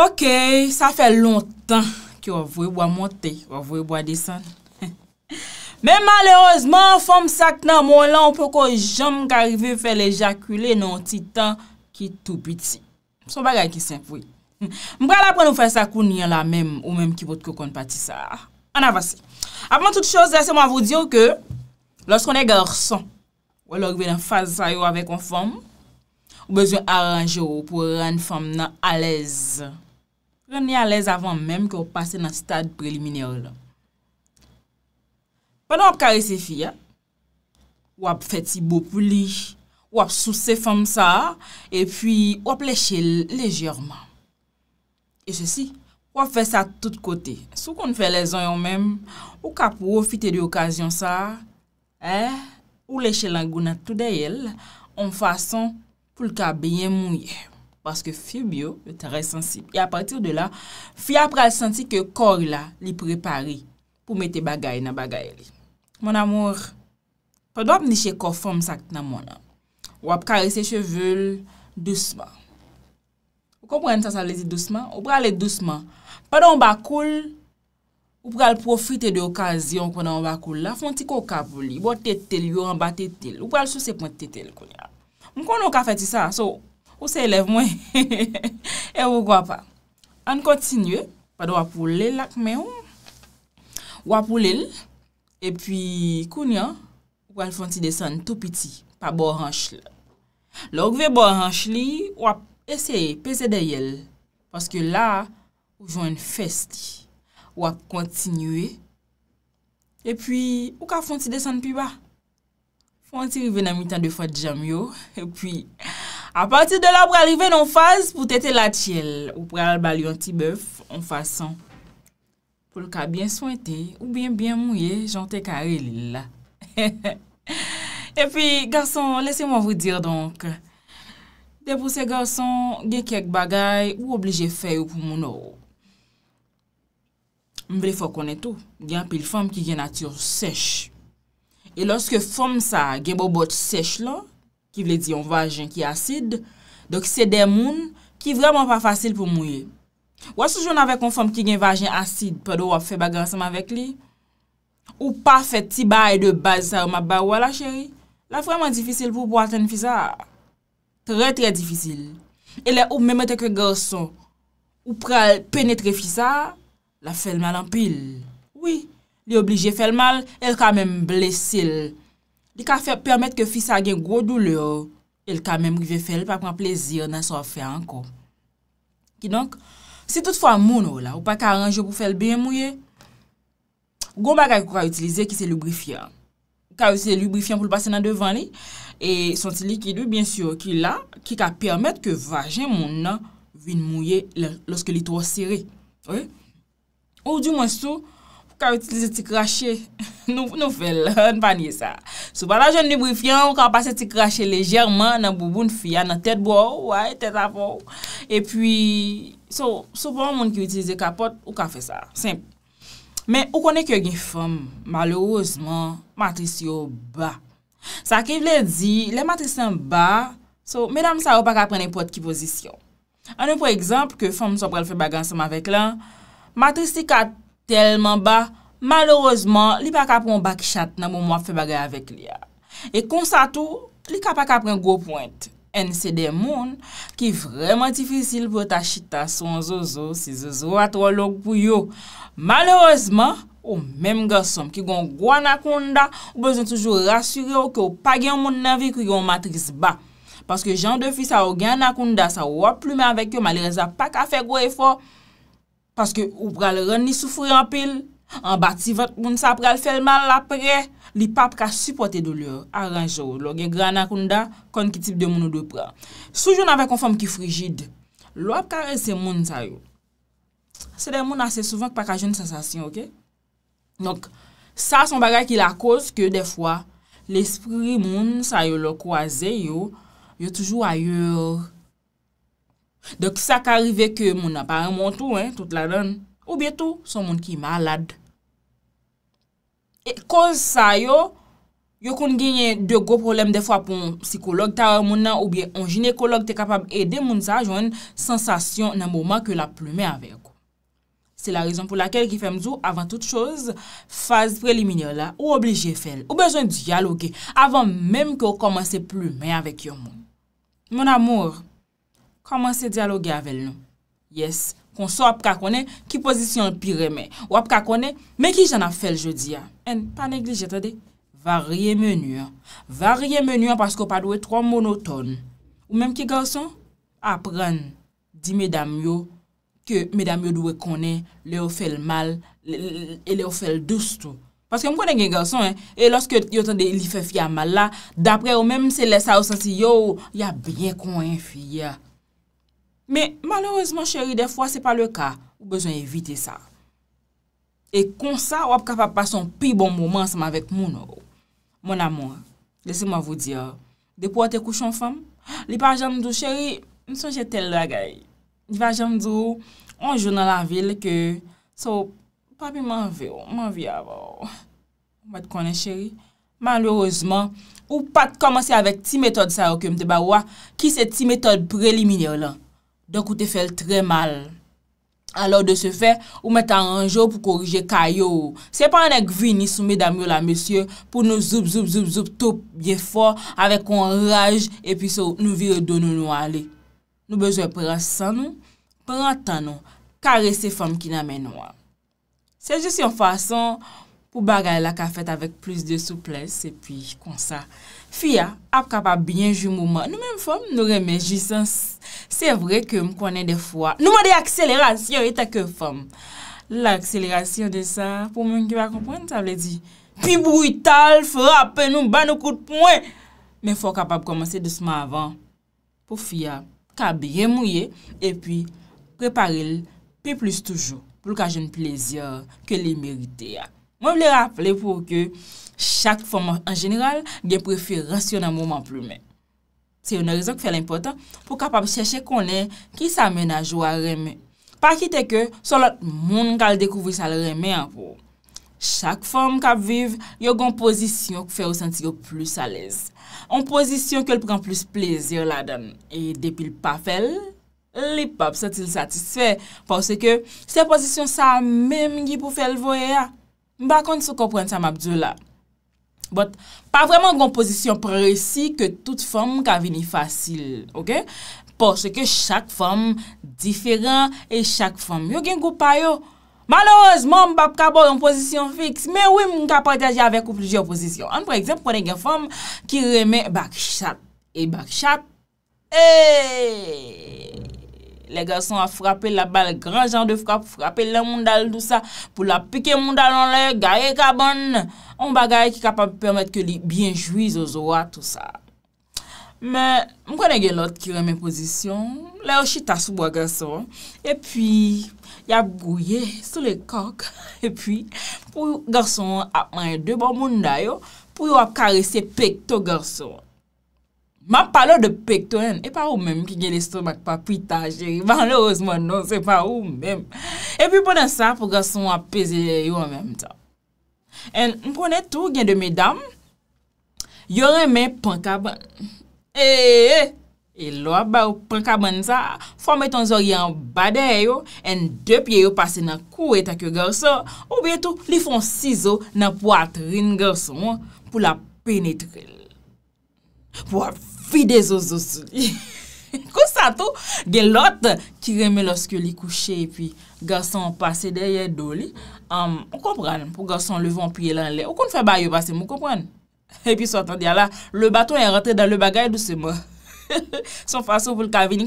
Ok, sa fè lontan ki yo avwe bo a monte, avwe bo a disan. Men malerozman, fòm sak nan molan, ou pou kon jom gareve fè l'ejakule nan titan ki tou biti. Mson bagay ki senpoui. Mbra la pou nou fè sakouni an la mem ou mem ki vòt kon pati sa. An avase. Apan tout chos, dese mwa vò diyo ke, loskoun e gorson, wè logve nan fazayou ave kon fòm, ou bezon aranjou pou ran fòm nan alez. prene a lez avan mèm ki ou pase nan stad preliminè ou lè. Panan ou ap kare se fi ya, ou ap fet si bo pou li, ou ap sou se fèm sa, e pi ou ap leche lejèrman. E se si, ou ap fet sa tout kote. Sou kon fè lez an yon mèm, ou kap ou ou fitè di okasyon sa, e, ou leche langou na tout deyèl, ou fason pou lka beye mouye. Baske fi biyo, le taray sensib. E apatir de la, fi apre al senti ke kor la li prepari pou mete bagay na bagay li. Mon amour, pa do ap nishe kor form sak nan mwana. Ou ap kare se chevel, dousman. Ou kompren sa sa le di dousman? Ou pral le dousman. Pada ou bakoul, ou pral profite de okasyon kwenan ou bakoul la. Fon ti ko kap wli. Bo tetel yon, ba tetel. Ou pral sou se pon tetel kwenan. Mwen konon ka feti sa, so... Ou se elev mwen. E wou kwa pa. An kontinye, pad wap ou lel lak men ou. Wap ou lel. E pi, koun ya, wou al fonti desan tou piti. Pa bo ranche la. Log ve bo ranche li, wap eseye. Pese de yel. Paske la, wou jan feste. Wap kontinye. E pi, wou ka fonti desan pi ba. Fonti vè nan mi tan de fad jam yo. E pi... A pati de la pou alrive nan faz pou tete la tchel ou pou albali an ti bèf an fasan. Pou lka bien soynte ou bien bien mouye jante kare li la. E pi, garson, lese mwa vou dir donk. De pou se garson, gen kek bagay ou oblije fè ou pou mouno. M vle fò konen tou, gen pil fòm ki gen atyon sech. E loske fòm sa gen bo bot sech lò, Ki vle di yon vajen ki asid, dok se demoun ki vreman pa fasil pou mouye. Ou asou joun ave konfom ki gen vajen asid, pado wap fe bagan seman vek li? Ou pa fet ti baye de bazar mabay wala cheri? La fweman difisil pou pou aten fisa. Tre tre difisil. E le ou mèmete ke garson, ou pral penetre fisa, la fel mal an pil. Oui, li oblije fel mal, el kame mble sil. li ka permèt ke fisa gen gwo doule ou, el ka mèm rive fèl pa pran plezir nan sa fè anko. Ki donk, si tout fwa moun ou la, ou pa ka aranjou pou fèl ben mouye, gwo mba kakou kwa utilize ki se lubrifyan. Kwa utilize lubrifyan pou l basen nan devan li, e son ti likidou, biensyò ki la, ki ka permèt ke vajen moun nan vin mouye lòske li trò sire. Ou di mwen sou, ou di mwen sou, ka utilize ti krashe, nou fel, nou panye sa. Sou pa la jen nubrifyan, ou ka apase ti krashe lejerman, nan bouboun fiyan, nan tèt bou, ou wè, tèt apou. E pwi, sou, sou pou moun ki utilize kapot, ou ka fe sa. Simp. Men, ou konen ki yon gen fèm, malorosman, matris yo ba. Sa ki vle di, le matris yon ba, sou, menam sa ou pa ka prenen pot ki pozisyon. An nou, pou ekzamp, ke fèm sou prel fè bagan seman vek lan, matris yon kat, Telman ba, malorozman li pa ka pren bak chat nan mou mwap fe bagay avek li ya. E konsa tou, li ka pa ka pren gwo point. En se de moun ki vreman difisil pou ta chita son zozo si zozo a trolok pou yo. Malorozman, ou menm gwa som ki gwen gwa nakonda, ou bezon toujou rasyure yo ki ou pa gen moun nan vi ki yon matris ba. Paske jan de fi sa ou gen nakonda, sa ou wap plume avek yo, malereza pa ka fe gwo efor. Paske ou pral ron ni soufri an pil, an bati vat moun sa pral fel mal apre, li pap ka supporte dolyor, aranjou. Lo gen grana kounda, kon ki tip de moun ou doy pran. Soujoun avè kon fòm ki frigid, lò ap karese moun sa yo. Se de moun asè souvan kwa ka joun sensasyon, ok? Nonk, sa son bagay ki la koz ke de fwa, l'esprit moun sa yo lo kwaze yo, yo toujou ayor. Dok sa ka rive ke moun apare moun tou, tout la dan, oubyen tou, son moun ki malade. E kon sa yo, yo kon genye de go problem defwa pou moun psikolog ta wè moun nan, oubyen moun jinekolog te kapab edè moun sa, jwen sensasyon nan mouman ke la plume avèk. Se la rizon pou lakel ki fèm zou, avan tout chose, faz preliminyo la, ou obli jè fèl, ou bezwen diyalo ke, avan mèm ke o komanse plume avèk yo moun. Moun amour, Koman se diyaloge avèl nou. Yes, kon so ap kakone ki pozisyon pireme. Ou ap kakone, men ki jan ap fel jodi ya. En, pa neglije, tade. Varye menu ya. Varye menu ya pasko pa dwe tro monotone. Ou menm ki galson, apren di medam yo ke medam yo dwe kone le o fel mal e le o fel douz tou. Paske mwen konen gen galson, e loske yo tande li fe fya mal la, dapre ou menm se lè sa ou sansi yo, ya bie konen fya. Men, malourezman chèri, de fwa se pa le ka, ou bezwen evite sa. E kon sa, wap kapap pa son pi bon mouman seman vek moun ou. Mon amou, dese mwa vou di, de pou wate kouchon fam, li pa janmdou chèri, msonje tel la gaye. Li pa janmdou, anjou nan la vil ke, sou, papi man vi ou, man vi avou. Wan te konen chèri, malourezman, ou pat komanse avèk ti metod sa okyem te ba wwa, ki se ti metod preliminè ou lan. Donk ou te fel tre mal. Alor de se fe, ou metan anjou pou korije kayo ou. Se pan ek vini soume damyo la mesye pou nou zoup, zoup, zoup, zoup, topye for, avek kon raje, epi sou nou vire donou nou ale. Nou bezwe pran san nou, pran tan nou, kare se fom ki namen nou a. Se jous yon fason pou bagay la kafet avek plus de souplesse, se pi konsa. Fiya ap kapap byen ju mouman, nou men fòm nou remen jisans. Se vre ke m konen defwa, nou man de akselerasyon etakè fòm. La akselerasyon de sa, pou mwen ki va kompwen, sa vle di, pi bruital, fò apen nou ban nou koutpwen. Men fò kapap komanse dousman avan, pou fiya kabire mouye, e pi reparel pi plus toujou, pou lukajen plezyor ke li merite ak. Mwen vle rappele pou ke chak fòm an jeneral gen preferasyon an mouman ploumen. Se yon an rezon ki fè l'impotant pou kap ap chèche konen ki sa menaj ou a reme. Pa kite ke solot moun kal dekouvri sa l reme an pou. Chak fòm kap viv, yo gon pozisyon ki fè ou senti yo plus a lez. On pozisyon ki el pren plus plezyon la dan. E depil pa fèl, li pap sè t'il satisfè parce ke se pozisyon sa mèm gi pou fèl voye a. Mba kon sou kompwen sa map diyo la. Bot, pa vreman gwen pozisyon presi ke tout form ka vini fasil, ok? Por se ke chak form diferan e chak form. Yo gen koupa yo. Maloroz, mba mba kabon gwen pozisyon fix. Me wim, mka partaje avek ou plijer pozisyon. An, pre eksemp, konen gen form ki reme bak chap. E bak chap, eee! Eh! Le garson a frapel la bal, gran jan de frap, frapel la moun dal dousa pou la pike moun dal an lè, gaye kabon. On bagaye ki kapab ppermet ke li bienjouize ou zowa tout sa. Men, mkwene gen lot ki reme pozisyon, la yo chita soubo a garson. E pi, ya bouye sou le kok. E pi, pou garson apman de bon moun dayo, pou yo apkarese pek to garson. Ma palo de pek to en, e pa ou menm ki gen lestou mak pa pita jeri, ban le ozman non, se pa ou menm. E pi ponen sa pou gason apese yo an menm ta. En mponen tou gen de medam, yon reme pankaban. E, e, e, e, loa ba ou pankaban sa, fwame ton zoryan bade yo, en depye yo pase nan kou etak yo garson, ou bietou li fon cizo nan po atrin garson pou la penetrele. Pwa fide zo zo sou Kousa tou gen lot Ki reme loske li kouche E pi gason pase derye do li Ou kompran pou gason levon Pye lan le Ou kon fè ba yo pase mou kompran E pi sou atan diya la Le baton yon e rentre dan le bagay dou se mou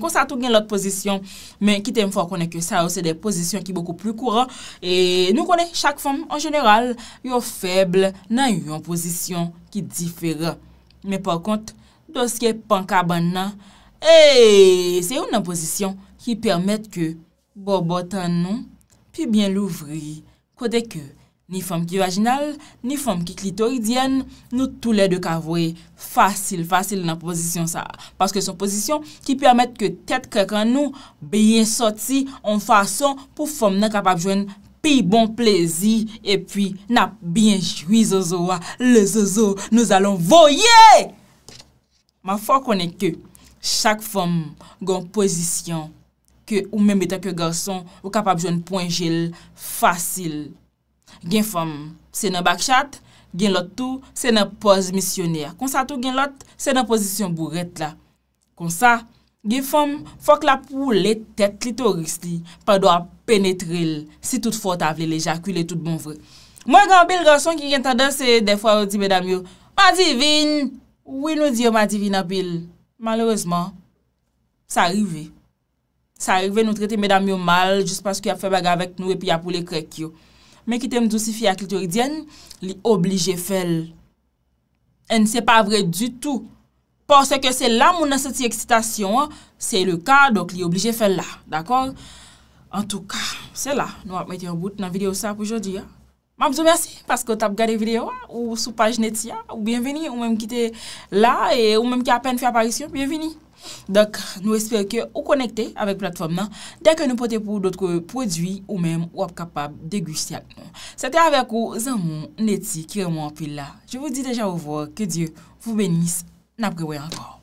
Kousa tou gen lot posisyon Men kitem fwa konen ke sa Ou se de posisyon ki boku plu kouran E nou konen chak fom En general yo feble Nan yon posisyon ki diferan Men por kont, dosye pan kaban nan, eyyy, se yon nan pozisyon ki permette ke bo botan nou, pi bien louvri. Kote ke ni fom ki vaginal, ni fom ki klitoridyen, nou tou le de kavwe. Fasil, fasil nan pozisyon sa. Paske son pozisyon ki permette ke tet kakan nou, biyen soti, an fason pou fom nan kapap jwen nan. pi bon plezi, e pi nap bienjoui zozo wa, le zozo nou alon voye! Ma fò konen ke, chak fòm gwen pozisyon, ke ou mèm etan ke galson, ou kapap joun poinjel, fasil. Gen fòm, se nan bakchat, gen lot tou, se nan poz misyoner. Kon sa tou gen lot, se nan pozisyon bou ret la. Kon sa, kon sa, Gifom, fok la pou le tet li to rist li, pa do a penetre li, si tout fote avle le jaku li tout bon vre. Mwen gan bil rason ki gen tanda se defwa ou di medam yo, ma divin, ou inou di yo ma divin apil. Malreseman, sa rive. Sa rive nou trate medam yo mal, jist pask yon febega vek nou epi ya pou le krek yo. Mwen ki tem dousi fi akritur diyen, li oblije fel. En se pa vre du tout, Pense ke se la moun nan soti eksitasyon, se le ka, dok li oblije fè la, d'akor? En tou ka, se la, nou ap mette yon bout nan video sa pou jodi, ya. Mabzou, mersi, paske tap gade video, ya, ou sou page neti, ya, ou bienveni, ou mèm ki te la, ou mèm ki apen fè aparisyon, bienveni. Dok, nou espè ke ou konekte avèk platform nan, dekè nou pote pou dotre prodwi ou mèm ou ap kapab degusti ak nou. Se te avèk ou, zan moun neti ki remon apil la. Je vous dis deja ouvo, ke Dieu vous bénisse. Napgewe akol.